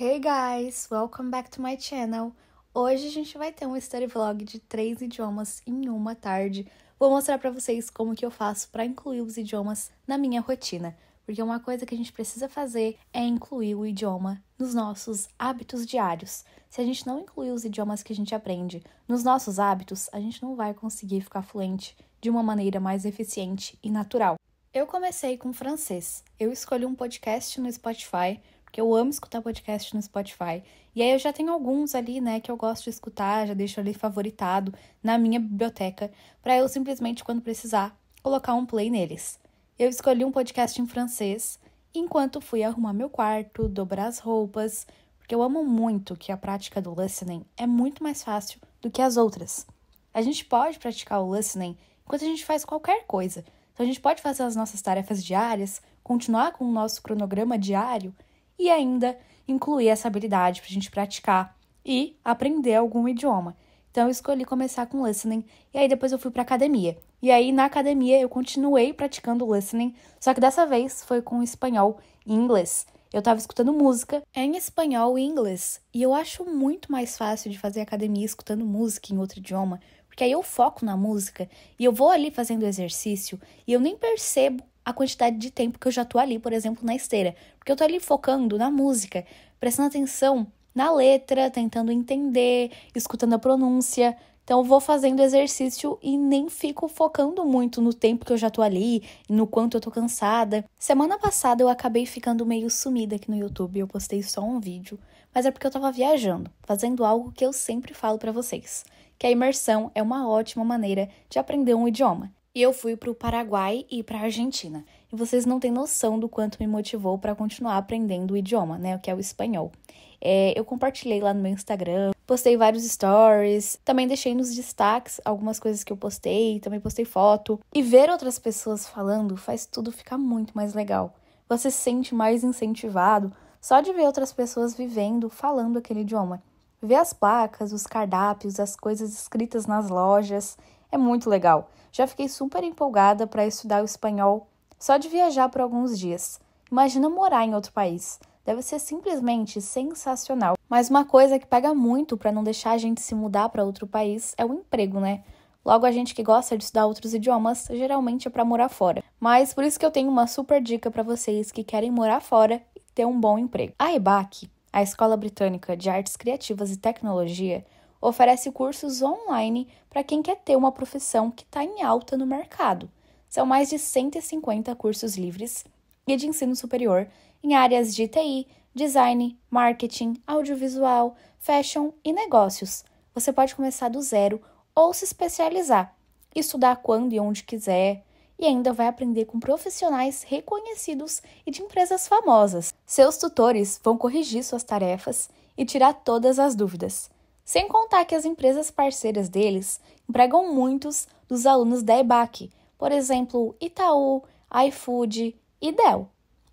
Hey guys, welcome back to my channel. Hoje a gente vai ter um study vlog de três idiomas em uma tarde. Vou mostrar para vocês como que eu faço para incluir os idiomas na minha rotina, porque uma coisa que a gente precisa fazer é incluir o idioma nos nossos hábitos diários. Se a gente não incluir os idiomas que a gente aprende nos nossos hábitos, a gente não vai conseguir ficar fluente de uma maneira mais eficiente e natural. Eu comecei com francês. Eu escolhi um podcast no Spotify porque eu amo escutar podcast no Spotify. E aí eu já tenho alguns ali, né, que eu gosto de escutar, já deixo ali favoritado na minha biblioteca, para eu simplesmente, quando precisar, colocar um play neles. Eu escolhi um podcast em francês enquanto fui arrumar meu quarto, dobrar as roupas, porque eu amo muito que a prática do listening é muito mais fácil do que as outras. A gente pode praticar o listening enquanto a gente faz qualquer coisa. Então a gente pode fazer as nossas tarefas diárias, continuar com o nosso cronograma diário e ainda incluir essa habilidade para a gente praticar e aprender algum idioma. Então eu escolhi começar com listening e aí depois eu fui para academia. E aí na academia eu continuei praticando listening, só que dessa vez foi com espanhol e inglês. Eu estava escutando música em espanhol e inglês, e eu acho muito mais fácil de fazer academia escutando música em outro idioma, porque aí eu foco na música e eu vou ali fazendo exercício e eu nem percebo a quantidade de tempo que eu já tô ali, por exemplo, na esteira. Porque eu tô ali focando na música, prestando atenção na letra, tentando entender, escutando a pronúncia. Então, eu vou fazendo exercício e nem fico focando muito no tempo que eu já tô ali, no quanto eu tô cansada. Semana passada eu acabei ficando meio sumida aqui no YouTube, eu postei só um vídeo, mas é porque eu tava viajando, fazendo algo que eu sempre falo para vocês, que a imersão é uma ótima maneira de aprender um idioma. E eu fui para o Paraguai e para a Argentina. E vocês não têm noção do quanto me motivou para continuar aprendendo o idioma, né? O que é o espanhol. É, eu compartilhei lá no meu Instagram, postei vários stories, também deixei nos destaques algumas coisas que eu postei, também postei foto. E ver outras pessoas falando faz tudo ficar muito mais legal. Você se sente mais incentivado só de ver outras pessoas vivendo, falando aquele idioma. Ver as placas, os cardápios, as coisas escritas nas lojas é muito legal. Já fiquei super empolgada para estudar o espanhol só de viajar por alguns dias. Imagina morar em outro país. Deve ser simplesmente sensacional. Mas uma coisa que pega muito para não deixar a gente se mudar para outro país é o emprego, né? Logo, a gente que gosta de estudar outros idiomas geralmente é para morar fora. Mas por isso que eu tenho uma super dica para vocês que querem morar fora e ter um bom emprego. A EBAC, a Escola Britânica de Artes Criativas e Tecnologia, oferece cursos online para quem quer ter uma profissão que está em alta no mercado. São mais de 150 cursos livres e de ensino superior em áreas de TI, design, marketing, audiovisual, fashion e negócios. Você pode começar do zero ou se especializar, estudar quando e onde quiser, e ainda vai aprender com profissionais reconhecidos e de empresas famosas. Seus tutores vão corrigir suas tarefas e tirar todas as dúvidas. Sem contar que as empresas parceiras deles empregam muitos dos alunos da EBAC, por exemplo, Itaú, iFood e Dell.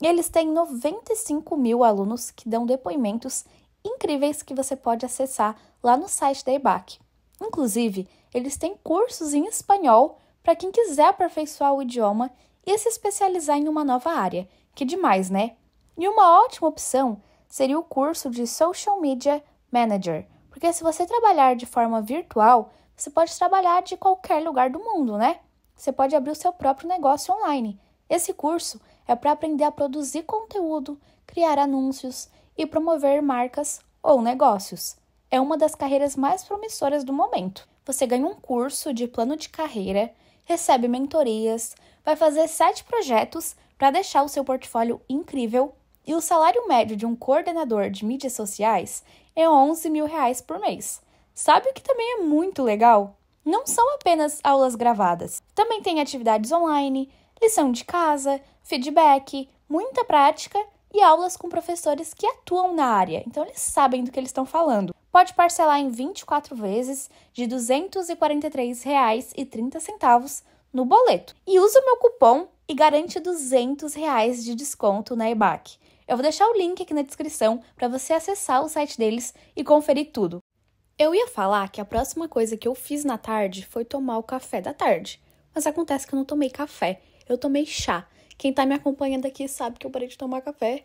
eles têm 95 mil alunos que dão depoimentos incríveis que você pode acessar lá no site da EBAC. Inclusive, eles têm cursos em espanhol para quem quiser aperfeiçoar o idioma e se especializar em uma nova área, que demais, né? E uma ótima opção seria o curso de Social Media Manager, porque se você trabalhar de forma virtual, você pode trabalhar de qualquer lugar do mundo, né? Você pode abrir o seu próprio negócio online. Esse curso é para aprender a produzir conteúdo, criar anúncios e promover marcas ou negócios. É uma das carreiras mais promissoras do momento. Você ganha um curso de plano de carreira, recebe mentorias, vai fazer sete projetos para deixar o seu portfólio incrível e o salário médio de um coordenador de mídias sociais é 11 mil reais por mês. Sabe o que também é muito legal? Não são apenas aulas gravadas. Também tem atividades online, lição de casa, feedback, muita prática e aulas com professores que atuam na área, então eles sabem do que eles estão falando. Pode parcelar em 24 vezes de R$ 243,30 no boleto. E usa o meu cupom e garante R$ 200 de desconto na EBAC. Eu vou deixar o link aqui na descrição para você acessar o site deles e conferir tudo. Eu ia falar que a próxima coisa que eu fiz na tarde foi tomar o café da tarde, mas acontece que eu não tomei café, eu tomei chá. Quem tá me acompanhando aqui sabe que eu parei de tomar café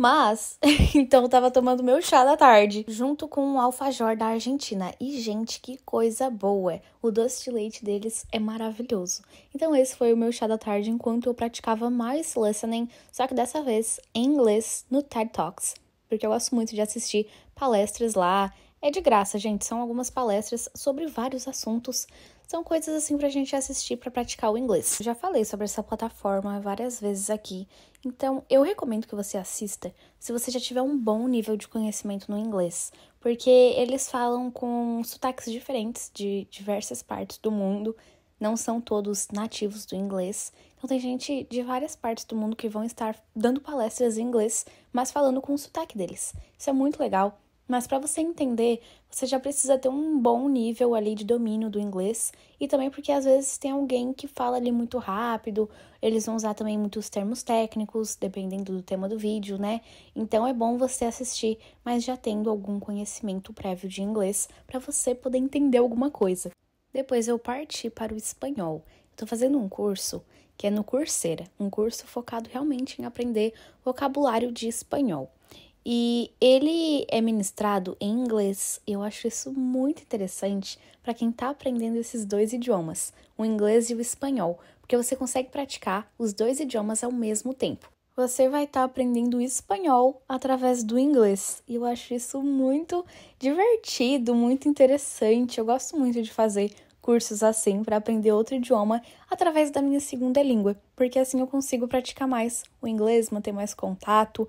mas, então eu tava tomando meu chá da tarde, junto com um alfajor da Argentina. E, gente, que coisa boa! O doce de leite deles é maravilhoso. Então, esse foi o meu chá da tarde enquanto eu praticava mais listening, só que dessa vez em inglês no TED Talks, porque eu gosto muito de assistir palestras lá. É de graça, gente. São algumas palestras sobre vários assuntos são coisas assim pra gente assistir para praticar o inglês. Eu já falei sobre essa plataforma várias vezes aqui, então eu recomendo que você assista se você já tiver um bom nível de conhecimento no inglês, porque eles falam com sotaques diferentes de diversas partes do mundo, não são todos nativos do inglês. Então tem gente de várias partes do mundo que vão estar dando palestras em inglês, mas falando com o sotaque deles. Isso é muito legal. Mas para você entender, você já precisa ter um bom nível ali de domínio do inglês e também porque às vezes tem alguém que fala ali muito rápido, eles vão usar também muitos termos técnicos, dependendo do tema do vídeo, né? Então é bom você assistir, mas já tendo algum conhecimento prévio de inglês para você poder entender alguma coisa. Depois eu parti para o espanhol. Estou fazendo um curso que é no Coursera, um curso focado realmente em aprender vocabulário de espanhol. E ele é ministrado em inglês. Eu acho isso muito interessante para quem está aprendendo esses dois idiomas, o inglês e o espanhol, porque você consegue praticar os dois idiomas ao mesmo tempo. Você vai estar tá aprendendo espanhol através do inglês. E eu acho isso muito divertido, muito interessante. Eu gosto muito de fazer cursos assim para aprender outro idioma através da minha segunda língua, porque assim eu consigo praticar mais o inglês, manter mais contato,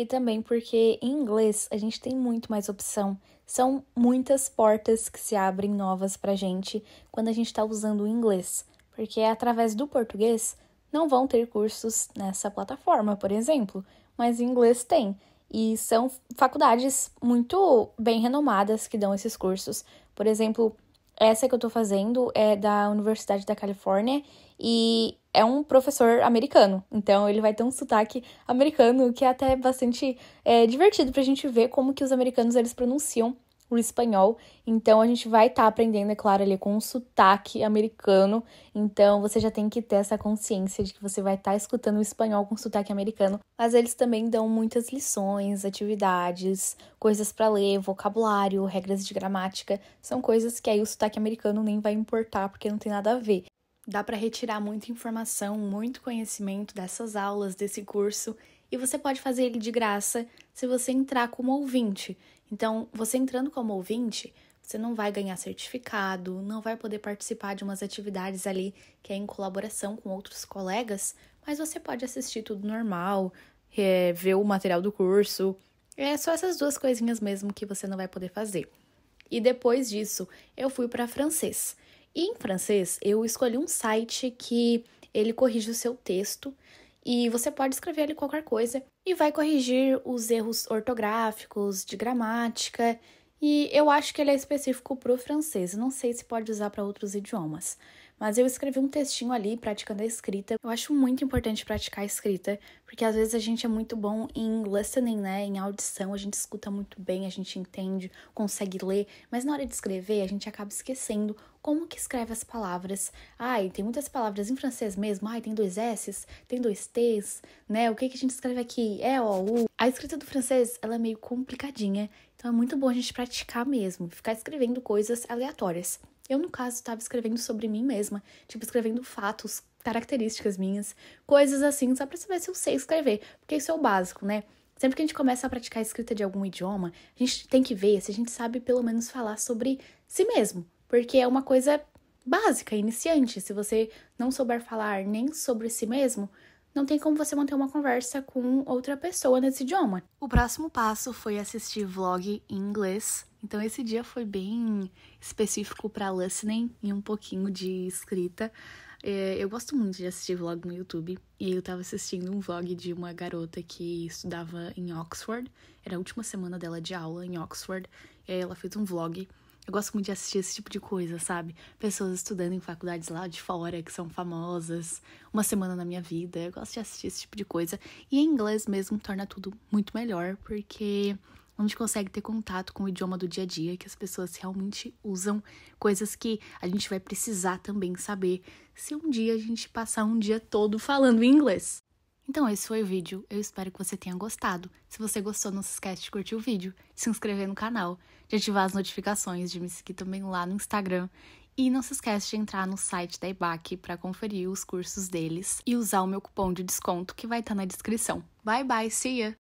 e também porque em inglês a gente tem muito mais opção. São muitas portas que se abrem novas para gente quando a gente está usando o inglês, porque através do português não vão ter cursos nessa plataforma, por exemplo, mas em inglês tem. E são faculdades muito bem renomadas que dão esses cursos. Por exemplo, essa que eu estou fazendo é da Universidade da Califórnia e é um professor americano, então ele vai ter um sotaque americano que é até bastante é, divertido para a gente ver como que os americanos eles pronunciam o espanhol. Então a gente vai estar tá aprendendo, é claro, ali com um sotaque americano. Então você já tem que ter essa consciência de que você vai estar tá escutando o espanhol com sotaque americano. Mas eles também dão muitas lições, atividades, coisas para ler, vocabulário, regras de gramática. São coisas que aí o sotaque americano nem vai importar porque não tem nada a ver. Dá para retirar muita informação, muito conhecimento dessas aulas, desse curso, e você pode fazer ele de graça se você entrar como ouvinte. Então, você entrando como ouvinte, você não vai ganhar certificado, não vai poder participar de umas atividades ali que é em colaboração com outros colegas, mas você pode assistir tudo normal, é, ver o material do curso. É só essas duas coisinhas mesmo que você não vai poder fazer. E depois disso, eu fui para francês. E em francês, eu escolhi um site que ele corrige o seu texto e você pode escrever ali qualquer coisa e vai corrigir os erros ortográficos, de gramática. E eu acho que ele é específico para o francês, não sei se pode usar para outros idiomas. Mas eu escrevi um textinho ali praticando a escrita. Eu acho muito importante praticar a escrita, porque às vezes a gente é muito bom em listening, né? Em audição, a gente escuta muito bem, a gente entende, consegue ler, mas na hora de escrever, a gente acaba esquecendo como que escreve as palavras. Ai, tem muitas palavras em francês mesmo. Ai, tem dois S's, tem dois T's, né? O que, que a gente escreve aqui? É, ó, U. A escrita do francês, ela é meio complicadinha. Então é muito bom a gente praticar mesmo, ficar escrevendo coisas aleatórias. Eu, no caso, estava escrevendo sobre mim mesma, tipo, escrevendo fatos, características minhas, coisas assim, só para saber se eu sei escrever, porque isso é o básico, né? Sempre que a gente começa a praticar a escrita de algum idioma, a gente tem que ver se a gente sabe pelo menos falar sobre si mesmo, porque é uma coisa básica, iniciante. Se você não souber falar nem sobre si mesmo, não tem como você manter uma conversa com outra pessoa nesse idioma. O próximo passo foi assistir vlog em inglês então esse dia foi bem específico para listening e um pouquinho de escrita. É, eu gosto muito de assistir vlog no YouTube e eu tava assistindo um vlog de uma garota que estudava em Oxford. Era a última semana dela de aula em Oxford. E aí ela fez um vlog. Eu gosto muito de assistir esse tipo de coisa, sabe? Pessoas estudando em faculdades lá de fora que são famosas. Uma semana na minha vida. Eu gosto de assistir esse tipo de coisa. E em inglês mesmo torna tudo muito melhor, porque não gente consegue ter contato com o idioma do dia a dia, que as pessoas realmente usam coisas que a gente vai precisar também saber se um dia a gente passar um dia todo falando inglês. Então esse foi o vídeo, eu espero que você tenha gostado. Se você gostou, não se esquece de curtir o vídeo, de se inscrever no canal, de ativar as notificações, de me seguir também lá no Instagram. E não se esquece de entrar no site da IBAC para conferir os cursos deles e usar o meu cupom de desconto que vai estar tá na descrição. Bye bye, see ya!